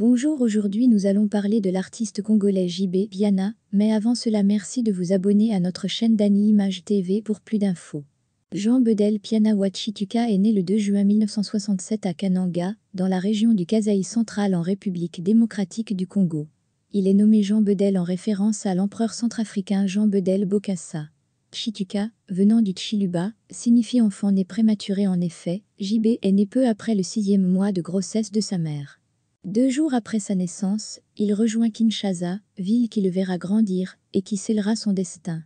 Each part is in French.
Bonjour, aujourd'hui nous allons parler de l'artiste congolais JB Biana, mais avant cela merci de vous abonner à notre chaîne Dani Image TV pour plus d'infos. Jean Bedel Piana Wachituka est né le 2 juin 1967 à Kananga, dans la région du Kasaï central en République démocratique du Congo. Il est nommé Jean Bedel en référence à l'empereur centrafricain Jean Bedel Bokassa. Chituka, venant du Chiluba, signifie enfant né prématuré en effet, JB est né peu après le sixième mois de grossesse de sa mère. Deux jours après sa naissance, il rejoint Kinshasa, ville qui le verra grandir et qui scellera son destin.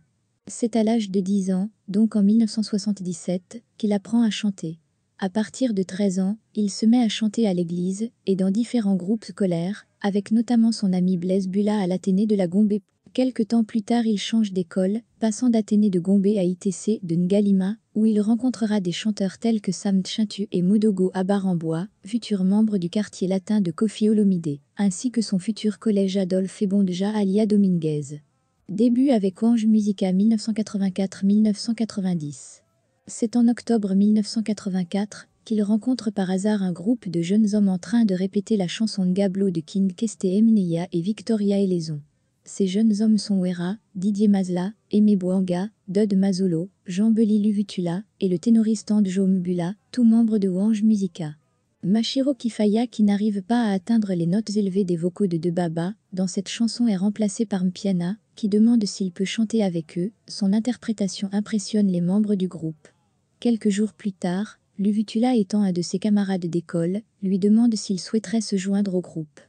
C'est à l'âge de 10 ans, donc en 1977, qu'il apprend à chanter. À partir de 13 ans, il se met à chanter à l'église et dans différents groupes scolaires, avec notamment son ami Blaise Bula à l'Athénée de la Gombe. Quelque temps plus tard, il change d'école, passant d'Athénée de Gombe à ITC de Ngalima, où il rencontrera des chanteurs tels que Sam Tchintu et Mudogo Abarambois, futurs membres du quartier latin de Kofi Olomide, ainsi que son futur collège Adolphe Ebondja Alia Dominguez. Début avec Ange Musica 1984-1990. C'est en octobre 1984 qu'il rencontre par hasard un groupe de jeunes hommes en train de répéter la chanson Gablo de King Keste Emneia et Victoria Elezon ces jeunes hommes sont Wera, Didier Mazla, Aimé Bouanga, Dud Mazolo, Jean-Beli Luvutula et le ténoriste Andjo Mubula, tous membres de Wange Musica. Mashiro Kifaya qui n'arrive pas à atteindre les notes élevées des vocaux de Debaba, dans cette chanson est remplacé par Mpiana, qui demande s'il peut chanter avec eux, son interprétation impressionne les membres du groupe. Quelques jours plus tard, Luvutula étant un de ses camarades d'école, lui demande s'il souhaiterait se joindre au groupe.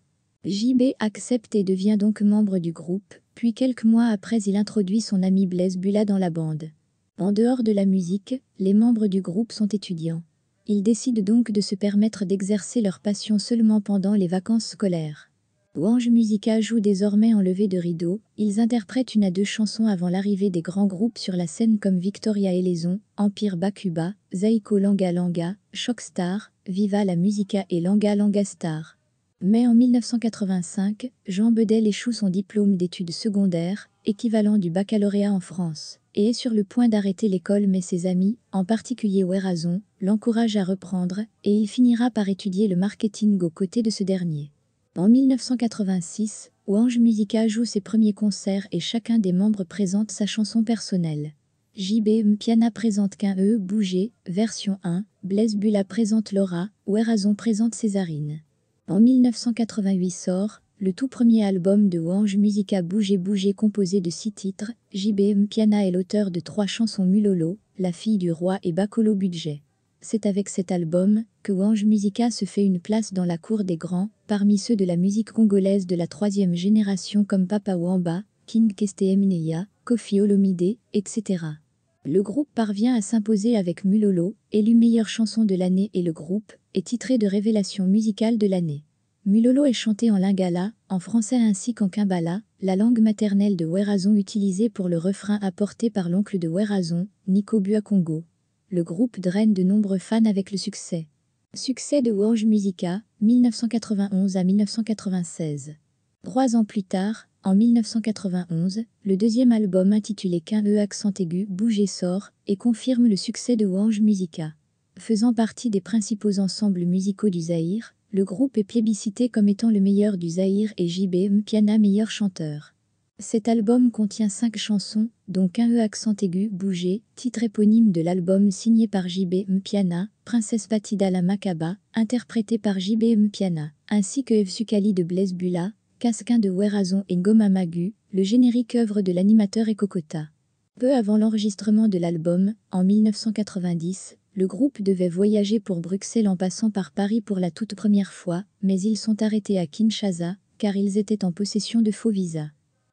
JB accepte et devient donc membre du groupe, puis quelques mois après il introduit son ami Blaise Bula dans la bande. En dehors de la musique, les membres du groupe sont étudiants. Ils décident donc de se permettre d'exercer leur passion seulement pendant les vacances scolaires. Ouange Musica joue désormais en levée de rideau, ils interprètent une à deux chansons avant l'arrivée des grands groupes sur la scène comme Victoria Eleison, Empire Bakuba, Zaiko Langa Langa, Shockstar, Viva la Musica et Langa Langa Star. Mais en 1985, Jean Bedel échoue son diplôme d'études secondaires, équivalent du baccalauréat en France, et est sur le point d'arrêter l'école mais ses amis, en particulier Werazon, l'encouragent à reprendre et il finira par étudier le marketing aux côtés de ce dernier. En 1986, Ouange Musica joue ses premiers concerts et chacun des membres présente sa chanson personnelle. JB M'Piana présente Qu'un E Bouger, version 1, Blaise Bula présente Laura, Werazon présente Césarine. En 1988 sort le tout premier album de Wange Musica Bougez, bougez » composé de six titres. JBM Piana est l'auteur de trois chansons Mulolo, La fille du roi et Bakolo Budget. C'est avec cet album que Wange Musica se fait une place dans la cour des grands, parmi ceux de la musique congolaise de la troisième génération comme Papa Wamba, King Keste Mneya, Kofi Olomide, etc. Le groupe parvient à s'imposer avec Mulolo, élu meilleure chanson de l'année et le groupe est titré de révélation musicale de l'année. Mulolo est chanté en lingala, en français ainsi qu'en kimbala, la langue maternelle de Werazon utilisée pour le refrain apporté par l'oncle de Werazon, Nico Buakongo. Le groupe draine de nombreux fans avec le succès. Succès de Wange Musica, 1991 à 1996. Trois ans plus tard, en 1991, le deuxième album intitulé Qu'un E accent aigu bouge et sort et confirme le succès de Wange Musica. Faisant partie des principaux ensembles musicaux du Zaïre, le groupe est plébiscité comme étant le meilleur du Zaïre et JB Mpiana meilleur chanteur. Cet album contient cinq chansons, dont un E accent aigu bougé, titre éponyme de l'album signé par JB Mpiana, Princesse Fatida la Makaba, interprétée par JB Mpiana, ainsi que Evsukali de Blaise Bula, Casquin de Werazon et Ngoma Magu, le générique œuvre de l'animateur Ekokota. Peu avant l'enregistrement de l'album, en 1990, le groupe devait voyager pour Bruxelles en passant par Paris pour la toute première fois, mais ils sont arrêtés à Kinshasa, car ils étaient en possession de faux visas.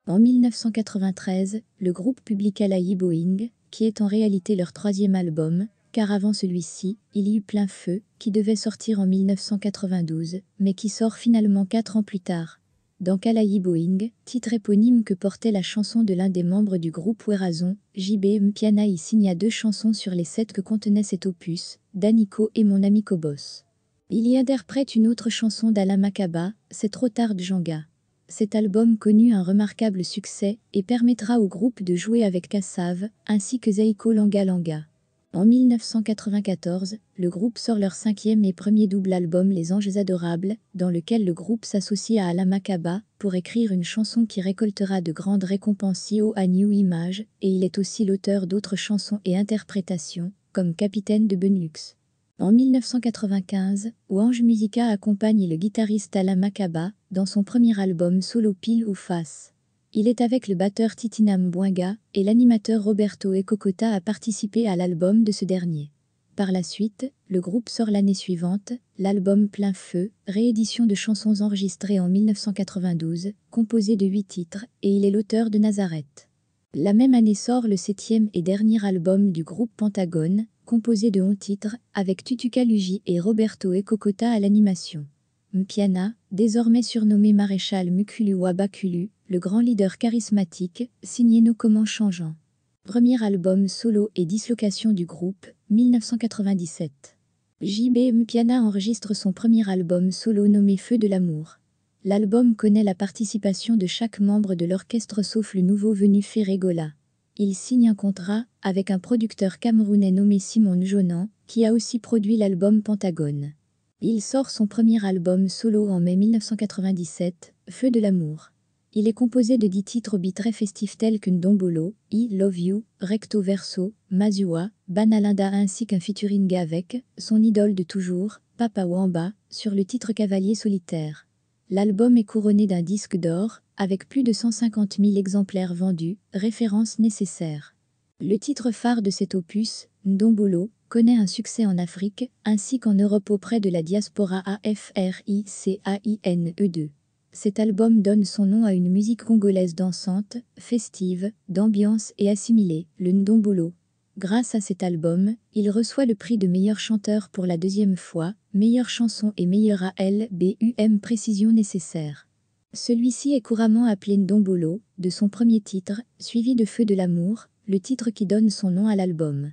En 1993, le groupe publia La Boeing, qui est en réalité leur troisième album, car avant celui-ci, il y eut Plein Feu, qui devait sortir en 1992, mais qui sort finalement quatre ans plus tard dans Kalahi Boeing, titre éponyme que portait la chanson de l'un des membres du groupe Werazon, JB Mpiana y signa deux chansons sur les sept que contenait cet opus, d'Aniko et Mon ami Kobos. Il y interprète une autre chanson d'Ala Makaba, C'est trop tard Janga. Cet album connut un remarquable succès et permettra au groupe de jouer avec Kassav, ainsi que Zaiko Langa Langa. En 1994, le groupe sort leur cinquième et premier double album Les Anges Adorables, dans lequel le groupe s'associe à Alain Makaba pour écrire une chanson qui récoltera de grandes récompenses au à New Image, et il est aussi l'auteur d'autres chansons et interprétations, comme Capitaine de Benlux. En 1995, Ouange Musica accompagne le guitariste Alain Makaba dans son premier album solo Pile ou Face. Il est avec le batteur Titinam Boinga et l'animateur Roberto Ecocota a participé à l'album de ce dernier. Par la suite, le groupe sort l'année suivante l'album Plein Feu, réédition de chansons enregistrées en 1992, composé de huit titres, et il est l'auteur de Nazareth. La même année sort le septième et dernier album du groupe Pentagone, composé de 11 titres, avec Tutuka Luji et Roberto Ecocota à l'animation. Mpiana, désormais surnommé maréchal Mukulu Wabakulu, le grand leader charismatique, signé Nos Comment Changeant. Premier album solo et dislocation du groupe, 1997. JB Piana enregistre son premier album solo nommé Feu de l'amour. L'album connaît la participation de chaque membre de l'orchestre sauf le nouveau venu Ferregola. Il signe un contrat avec un producteur camerounais nommé Simon Jonan, qui a aussi produit l'album Pentagone. Il sort son premier album solo en mai 1997, Feu de l'amour. Il est composé de dix titres très festifs tels que Ndombolo, I Love You, Recto Verso, Mazua, Banalinda ainsi qu'un featuring avec, son idole de toujours, Papa Wamba, sur le titre Cavalier solitaire. L'album est couronné d'un disque d'or, avec plus de 150 000 exemplaires vendus, référence nécessaire. Le titre phare de cet opus, Ndombolo, connaît un succès en Afrique, ainsi qu'en Europe auprès de la diaspora AFRICAINE2. Cet album donne son nom à une musique congolaise dansante, festive, d'ambiance et assimilée, le ndombolo. Grâce à cet album, il reçoit le prix de meilleur chanteur pour la deuxième fois, meilleure chanson et meilleure ALBUM précision nécessaire. Celui-ci est couramment appelé Ndombolo, de son premier titre, suivi de Feu de l'amour, le titre qui donne son nom à l'album.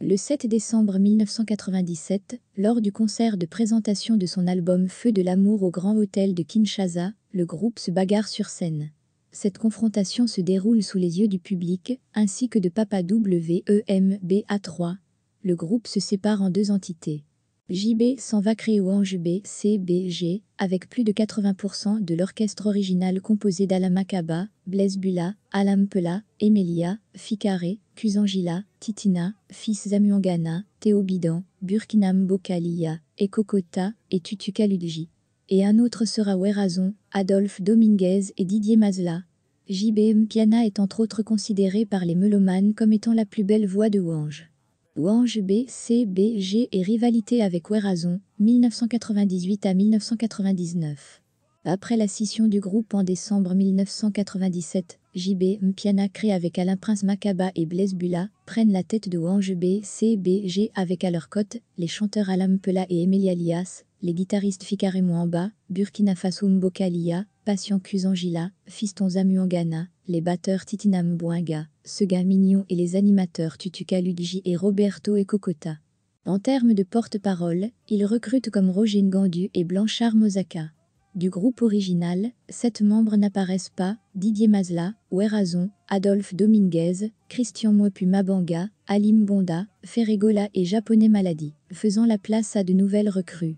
Le 7 décembre 1997, lors du concert de présentation de son album Feu de l'amour au Grand Hôtel de Kinshasa, le groupe se bagarre sur scène. Cette confrontation se déroule sous les yeux du public, ainsi que de Papa WEMBA3. Le groupe se sépare en deux entités. JB s'en va créer B BCBG, avec plus de 80% de l'orchestre original composé d'Alamakaba, Blaise Bula, Alam Pela, Emelia, Ficaré, Kusangila, Titina, Fils Zamuangana, Théobidan, Bidan, Burkinam et Ekokota et Tutukaludji. Et un autre sera Werazon, Adolphe Dominguez et Didier Mazla. J.B. Mpiana est entre autres considéré par les mélomanes comme étant la plus belle voix de Wange. Wange B, C, B, G et rivalité avec Werazon, 1998 à 1999. Après la scission du groupe en décembre 1997, JB Mpiana créé avec Alain Prince Macaba et Blaise Bula, prennent la tête de Wange B, C, B, G avec à leur côte les chanteurs Alain pella et Emilia Lias, les guitaristes Fikare Mwamba, Burkina Faso Mbokalia, Patient Kuzangila, Fiston Zamuangana, les batteurs Titinam Mbouanga, Sega Mignon et les animateurs Tutuka Ludigi et Roberto Ekokota. En termes de porte-parole, ils recrutent comme Roger Ngandu et Blanchard Mozaka. Du groupe original, sept membres n'apparaissent pas, Didier Mazla, Werazon, Adolphe Dominguez, Christian Mwepu Mabanga, Alim Bonda, Ferregola et Japonais Maladi, faisant la place à de nouvelles recrues.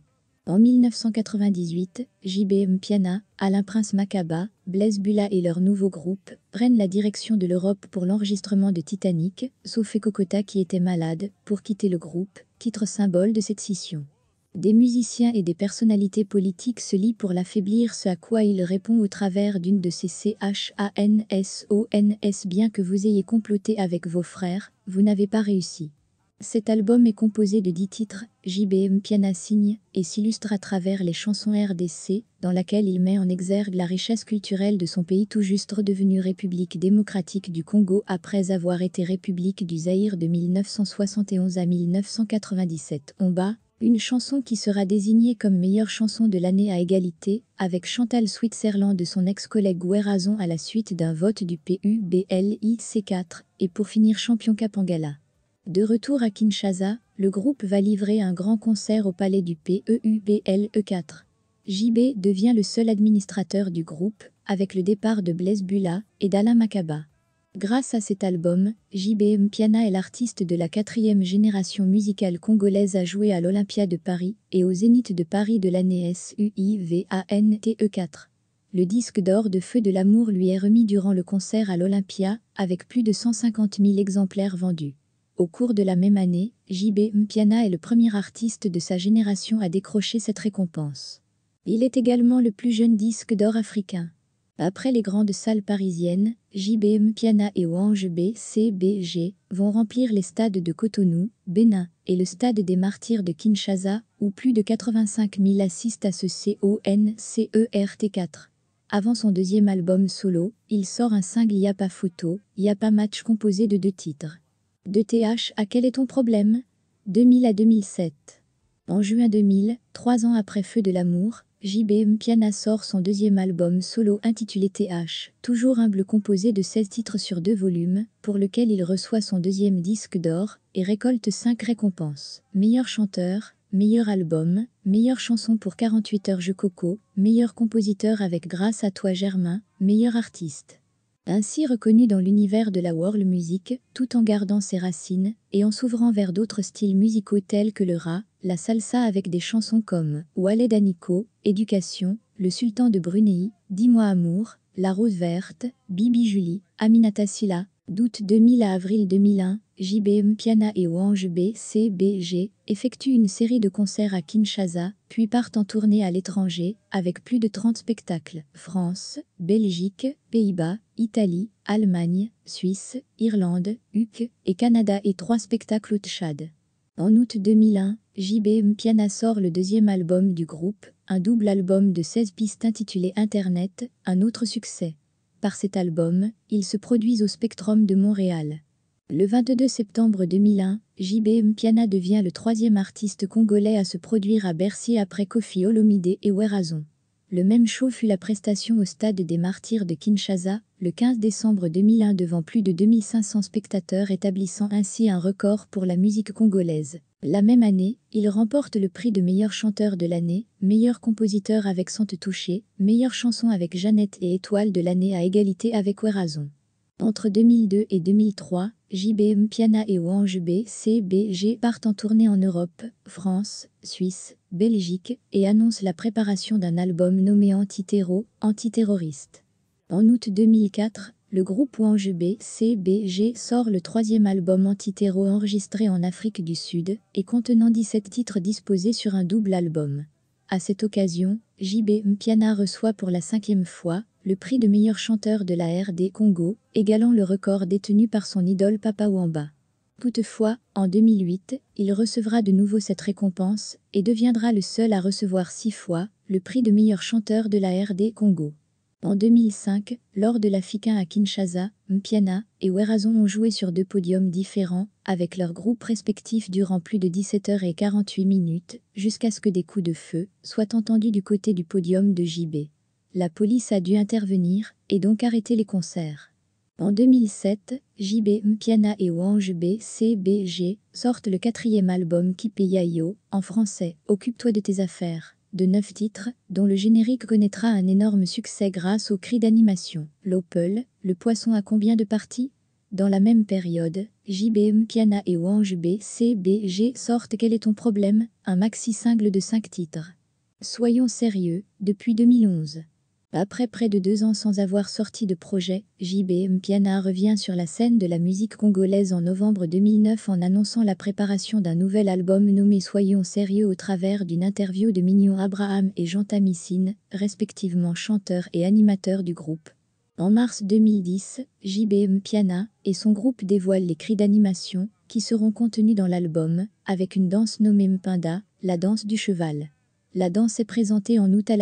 En 1998, JBM Piana, Alain Prince Macaba, Blaise Bula et leur nouveau groupe prennent la direction de l'Europe pour l'enregistrement de Titanic, sauf Ekokota qui était malade, pour quitter le groupe, titre symbole de cette scission. Des musiciens et des personnalités politiques se lient pour l'affaiblir, ce à quoi il répond au travers d'une de ces CHANSONS Bien que vous ayez comploté avec vos frères, vous n'avez pas réussi. Cet album est composé de dix titres, JBM Piana signe et s'illustre à travers les chansons RDC, dans laquelle il met en exergue la richesse culturelle de son pays tout juste redevenu République démocratique du Congo après avoir été République du Zaïre de 1971 à 1997. On bat, une chanson qui sera désignée comme meilleure chanson de l'année à égalité, avec Chantal Switzerland de son ex-collègue Guérazon à la suite d'un vote du PUBLIC4, et pour finir champion Capangala. De retour à Kinshasa, le groupe va livrer un grand concert au palais du PEUBLE4. JB devient le seul administrateur du groupe, avec le départ de Blaise Bula et d'Alain Makaba. Grâce à cet album, JB Mpiana est l'artiste de la quatrième génération musicale congolaise à jouer à l'Olympia de Paris et au Zénith de Paris de l'année SUIVANTE4. Le disque d'or de Feu de l'amour lui est remis durant le concert à l'Olympia, avec plus de 150 000 exemplaires vendus. Au cours de la même année, J.B. Mpiana est le premier artiste de sa génération à décrocher cette récompense. Il est également le plus jeune disque d'or africain. Après les grandes salles parisiennes, JB Mpiana et Oange BCBG vont remplir les stades de Cotonou, Bénin, et le stade des Martyrs de Kinshasa, où plus de 85 000 assistent à ce CONCERT4. Avant son deuxième album solo, il sort un single Yapa photo, Yapa match composé de deux titres. De TH à quel est ton problème 2000 à 2007. En juin 2000, trois ans après Feu de l'amour, JBM Piana sort son deuxième album solo intitulé TH, toujours humble composé de 16 titres sur deux volumes, pour lequel il reçoit son deuxième disque d'or et récolte 5 récompenses. Meilleur chanteur, meilleur album, meilleure chanson pour 48 heures Je Coco, meilleur compositeur avec Grâce à toi Germain, meilleur artiste ainsi reconnu dans l'univers de la world music, tout en gardant ses racines et en s'ouvrant vers d'autres styles musicaux tels que le rat, la salsa avec des chansons comme Wallet d'Anico, Éducation, Le Sultan de Brunei, Dis-moi amour, La Rose Verte, Bibi Julie, Aminata Silla, d'août 2000 à avril 2001, JBM Piana et B. BCBG effectuent une série de concerts à Kinshasa, puis partent en tournée à l'étranger, avec plus de 30 spectacles. France, Belgique, Pays-Bas, Italie, Allemagne, Suisse, Irlande, UK et Canada et trois spectacles au Tchad. En août 2001, JBM Mpiana sort le deuxième album du groupe, un double album de 16 pistes intitulé Internet, un autre succès. Par cet album, ils se produisent au Spectrum de Montréal. Le 22 septembre 2001, JBM Mpiana devient le troisième artiste congolais à se produire à Bercy après Kofi Olomide et Werazon. Le même show fut la prestation au Stade des Martyrs de Kinshasa, le 15 décembre 2001 devant plus de 2500 spectateurs établissant ainsi un record pour la musique congolaise. La même année, il remporte le prix de meilleur chanteur de l'année, meilleur compositeur avec Sante Touché, meilleure chanson avec Jeannette et Étoile de l'année à égalité avec Werazon. Entre 2002 et 2003, JBM Piana et B, CBG partent en tournée en Europe, France, Suisse, Belgique et annoncent la préparation d'un album nommé anti antiterroriste. En août 2004, le groupe B CBG sort le troisième album antitéro enregistré en Afrique du Sud et contenant 17 titres disposés sur un double album. À cette occasion, JB Mpiana reçoit pour la cinquième fois le prix de meilleur chanteur de la RD Congo, égalant le record détenu par son idole Papa Wamba. Toutefois, en 2008, il recevra de nouveau cette récompense et deviendra le seul à recevoir six fois le prix de meilleur chanteur de la RD Congo. En 2005, lors de la à Kinshasa, Mpiana et Werazon ont joué sur deux podiums différents, avec leurs groupes respectifs durant plus de 17h et 48 minutes, jusqu'à ce que des coups de feu soient entendus du côté du podium de JB. La police a dû intervenir et donc arrêter les concerts. En 2007, JB Mpiana et Wange BCBG sortent le quatrième album Yayo, en français, Occupe-toi de tes affaires de 9 titres, dont le générique connaîtra un énorme succès grâce au cri d'animation. L'Opel, le poisson à combien de parties Dans la même période, JBM Piana et Wange BCBG sortent Quel est ton problème Un maxi single de 5 titres. Soyons sérieux, depuis 2011. Après près de deux ans sans avoir sorti de projet, JBM Piana revient sur la scène de la musique congolaise en novembre 2009 en annonçant la préparation d'un nouvel album nommé Soyons sérieux au travers d'une interview de Mignon Abraham et Jean Tamissine, respectivement chanteurs et animateurs du groupe. En mars 2010, JBM Piana et son groupe dévoilent les cris d'animation qui seront contenus dans l'album, avec une danse nommée Mpinda, la danse du cheval. La danse est présentée en août à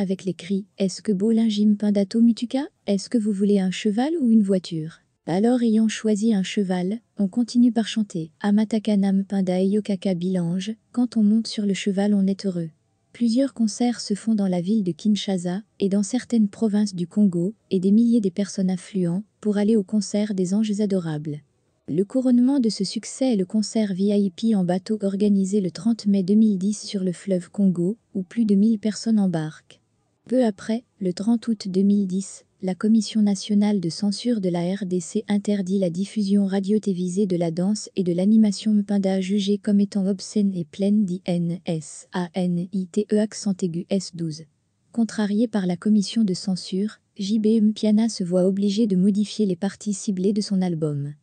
avec les cris « Est-ce que Bolingim Pindato Mutuka Est-ce que vous voulez un cheval ou une voiture ?» Alors ayant choisi un cheval, on continue par chanter « Amatakanam Pinda Yokaka Bilange » Quand on monte sur le cheval on est heureux. Plusieurs concerts se font dans la ville de Kinshasa et dans certaines provinces du Congo, et des milliers de personnes affluent pour aller au concert des anges adorables. Le couronnement de ce succès est le concert VIP en bateau organisé le 30 mai 2010 sur le fleuve Congo, où plus de 1000 personnes embarquent. Peu après, le 30 août 2010, la Commission nationale de censure de la RDC interdit la diffusion radiotévisée de la danse et de l'animation mpinda jugée comme étant obscène et pleine d'INSANITE accent aigu S12. Contrarié par la commission de censure, JB Mpiana se voit obligé de modifier les parties ciblées de son album.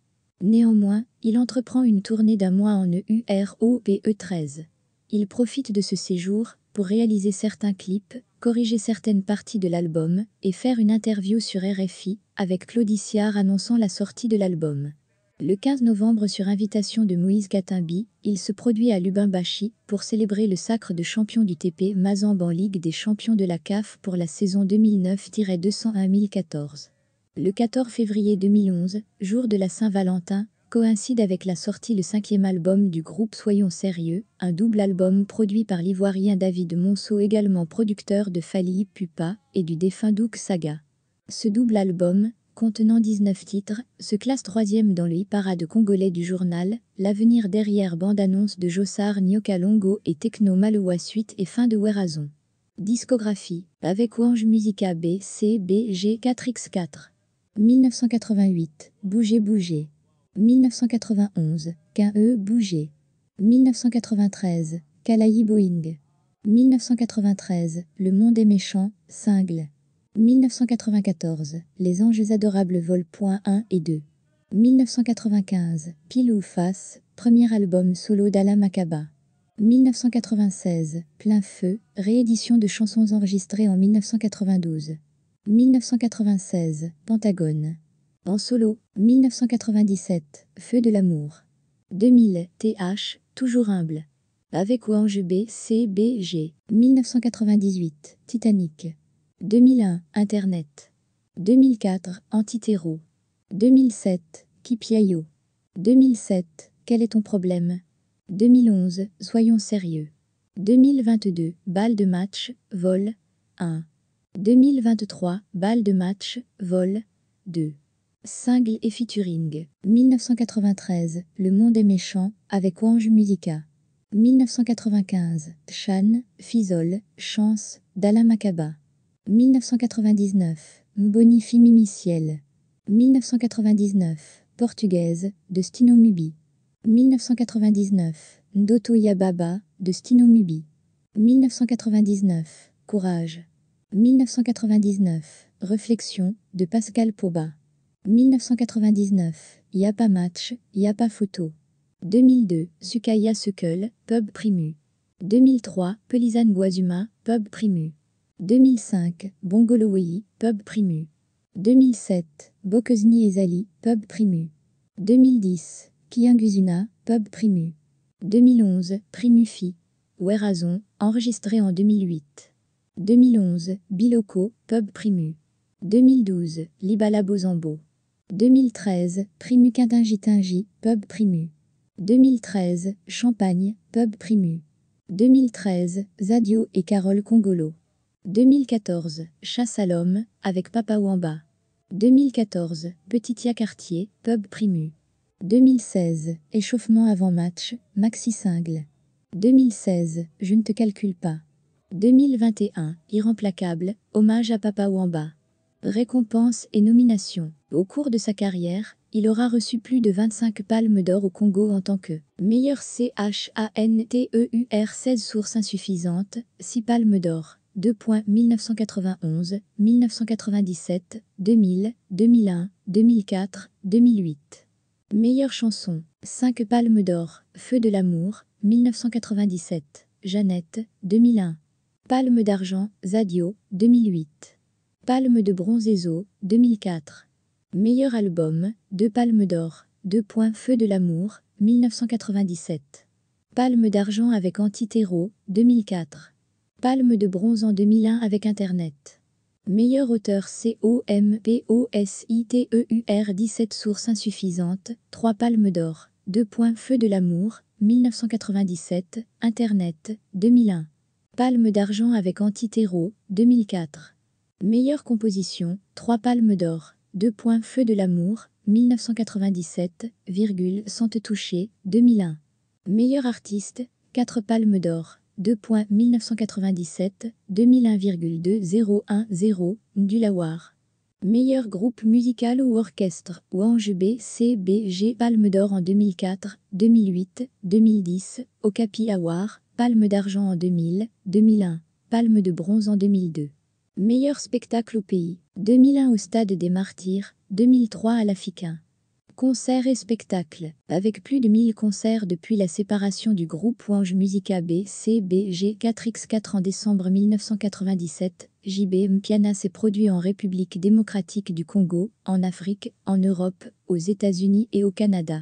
Néanmoins, il entreprend une tournée d'un mois en EUROPE13. Il profite de ce séjour pour réaliser certains clips, corriger certaines parties de l'album et faire une interview sur RFI avec Claudiciard annonçant la sortie de l'album. Le 15 novembre, sur invitation de Moïse Gatimbi, il se produit à Lubumbashi pour célébrer le sacre de champion du TP Mazembe en Ligue des champions de la CAF pour la saison 2009 1014. Le 14 février 2011, jour de la Saint-Valentin, coïncide avec la sortie le cinquième album du groupe Soyons Sérieux, un double album produit par l'ivoirien David Monceau également producteur de Fali Pupa et du défunt Douk Saga. Ce double album, contenant 19 titres, se classe troisième dans le hit-parade congolais du journal L'avenir derrière bande-annonce de Nyoka Longo et Techno Maloua suite et fin de Werazon. Discographie avec Wange Musica B, 4X4. 1988, Bougez Bougez. 1991, K.E. Bougez. 1993, Kalaï Boeing. 1993, Le Monde est méchant, Single. 1994, Les Anges Adorables vol.1 1 et 2. 1995, Pile ou Face, premier album solo d'Ala Makaba. 1996, Plein Feu, réédition de chansons enregistrées en 1992. 1996, Pentagone. En solo, 1997, Feu de l'amour. 2000, TH, toujours humble. Avec Wange B, C, B, G. 1998, Titanic. 2001, Internet. 2004, Antitéro. 2007, Kipiayo. 2007, Quel est ton problème 2011, Soyons sérieux. 2022, Balle de match, vol, 1. 2023, balle de match, vol, 2. Single et featuring. 1993, Le Monde est méchant, avec Orange Musica. 1995, Chan, Fisol, Chance, Dala Macaba. 1999, Mbonifi Mimiciel. 1999, Portugaise, de Stino 1999, Ndoto Yababa, de Stino 1999, Courage, 1999. Réflexion de Pascal Pauba. 1999. Y pas match, y pas photo. 2002. Sukaya Sukel, Pub Primu. 2003. Pelizane Boisuma, Pub Primu. 2005. Lowey, Pub Primu. 2007. bokozni Ezali, Pub Primu. 2010. Kianguzuna, Pub Primu. 2011. Primufi. Werazon, enregistré en 2008. 2011, Biloco, Pub Primu. 2012, Libala Bozambo. 2013, Primu Quindingitingi, Pub Primu. 2013, Champagne, Pub Primu. 2013, Zadio et Carole Congolo. 2014, Chasse à l'homme, avec Papa Wamba. 2014, Petitia Cartier, Pub Primu. 2016, Échauffement avant match, Maxi Single. 2016, Je ne te calcule pas. 2021, Irremplacable, hommage à Papa Wamba. Récompense et nomination. Au cours de sa carrière, il aura reçu plus de 25 palmes d'or au Congo en tant que meilleur CHANTEUR 16 sources insuffisantes, 6 palmes d'or. 2.1991, 1997, 2000, 2001, 2004, 2008. Meilleure chanson, 5 palmes d'or, Feu de l'amour, 1997, Jeannette, 2001, Palme d'argent, Zadio, 2008. Palme de bronze Ezo, 2004. Meilleur album, deux palmes d'or, deux points Feu de l'amour, 1997. Palme d'argent avec Antitero, 2004. Palme de bronze en 2001 avec Internet. Meilleur auteur COMPOSITEUR 17 sources insuffisantes, 3 palmes d'or, 2 points Feu de l'amour, 1997, Internet, 2001. Palme d'argent avec Antitéro, 2004. Meilleure composition, 3 palmes d'or, 2 points Feu de l'amour, 1997, Sans te toucher, 2001. Meilleur artiste, 4 palmes d'or, 2 points 1997, 2001,2010, Ndulawar. Meilleur groupe musical ou orchestre, Wange B, Palme d'or en 2004, 2008, 2010, Okapi Awar, Palme d'argent en 2000, 2001, Palme de bronze en 2002. Meilleur spectacle au pays, 2001 au Stade des Martyrs, 2003 à l'Africain. Concerts et spectacles. Avec plus de 1000 concerts depuis la séparation du groupe Wange Musica BCBG 4X4 en décembre 1997, JB Mpiana s'est produit en République démocratique du Congo, en Afrique, en Europe, aux États-Unis et au Canada.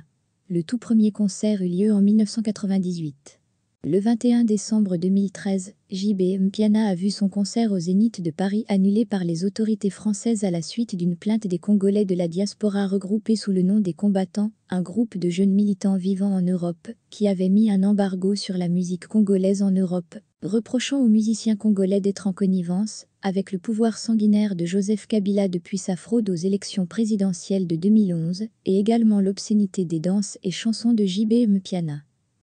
Le tout premier concert eut lieu en 1998. Le 21 décembre 2013, JB Mpiana a vu son concert au Zénith de Paris annulé par les autorités françaises à la suite d'une plainte des Congolais de la diaspora regroupés sous le nom des combattants, un groupe de jeunes militants vivant en Europe, qui avait mis un embargo sur la musique congolaise en Europe, reprochant aux musiciens congolais d'être en connivence avec le pouvoir sanguinaire de Joseph Kabila depuis sa fraude aux élections présidentielles de 2011, et également l'obscénité des danses et chansons de JB Mpiana.